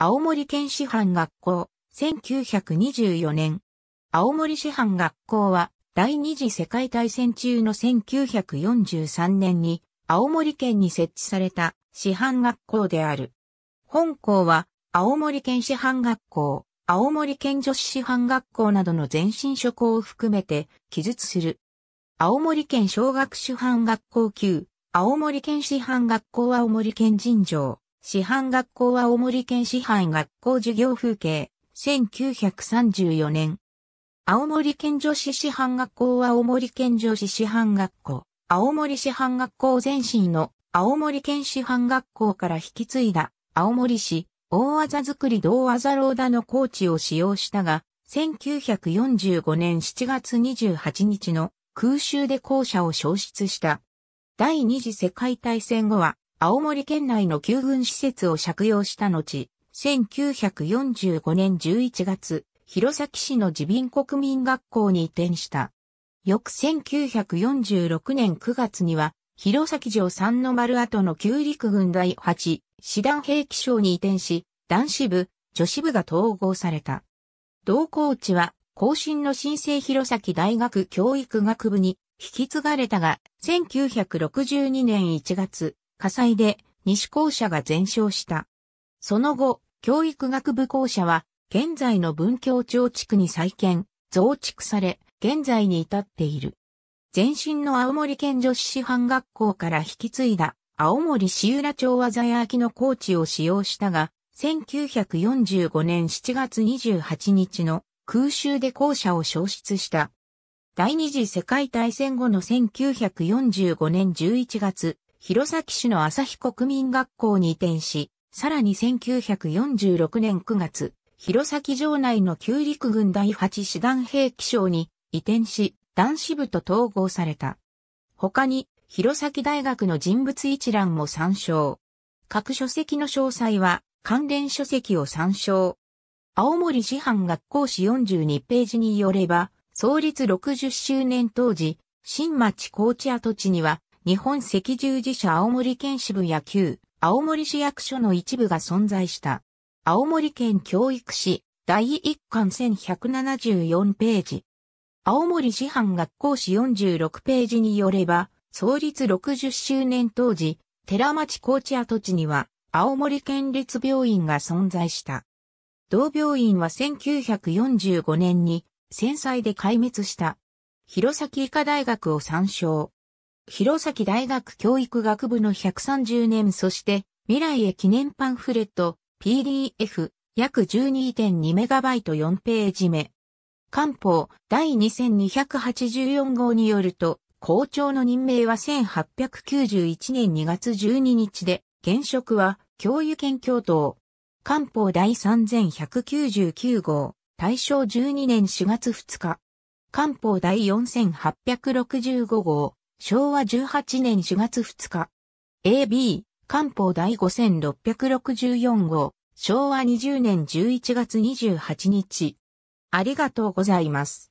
青森県師範学校、1924年。青森師範学校は、第二次世界大戦中の1943年に、青森県に設置された師範学校である。本校は、青森県師範学校、青森県女子師範学校などの前身諸校を含めて、記述する。青森県小学師範学校級、青森県師範学校青森県尋常。師範学校は青森県師範学校授業風景、1934年。青森県女子師範学校は青森県女子師範学校、青森師範学校前身の青森県師範学校から引き継いだ青森市大技作り同技ローダのコーチを使用したが、1945年7月28日の空襲で校舎を消失した。第二次世界大戦後は青森県内の旧軍施設を借用した後、1945年11月、弘前市の自民国民学校に移転した。翌1946年9月には、弘前城三の丸跡の旧陸軍第8、師団兵器省に移転し、男子部、女子部が統合された。同校地は、後進の新生弘前大学教育学部に引き継がれたが、1962年1月、火災で西校舎が全焼した。その後、教育学部校舎は、現在の文教町地区に再建、増築され、現在に至っている。前身の青森県女子師範学校から引き継いだ、青森市浦町和座焼の高地を使用したが、1945年7月28日の空襲で校舎を消失した。第二次世界大戦後の1945年11月、弘前市の朝日国民学校に移転し、さらに1946年9月、弘前城内の旧陸軍第8師団兵器省に移転し、男子部と統合された。他に、弘前大学の人物一覧も参照。各書籍の詳細は関連書籍を参照。青森師範学校史42ページによれば、創立60周年当時、新町高知跡地には日本赤十字社青森県支部野球、青森市役所の一部が存在した。青森県教育史、第1巻1174ページ。青森市販学校史46ページによれば、創立60周年当時、寺町高知跡地には、青森県立病院が存在した。同病院は1945年に、戦災で壊滅した。弘前医科大学を参照。弘前大学教育学部の130年そして未来へ記念パンフレット PDF 約 12.2MB4 ページ目。官報第2284号によると校長の任命は1891年2月12日で現職は教諭兼教頭。官報第3199号大正12年4月2日。官報第4865号昭和18年4月2日。AB、官報第5664号、昭和20年11月28日。ありがとうございます。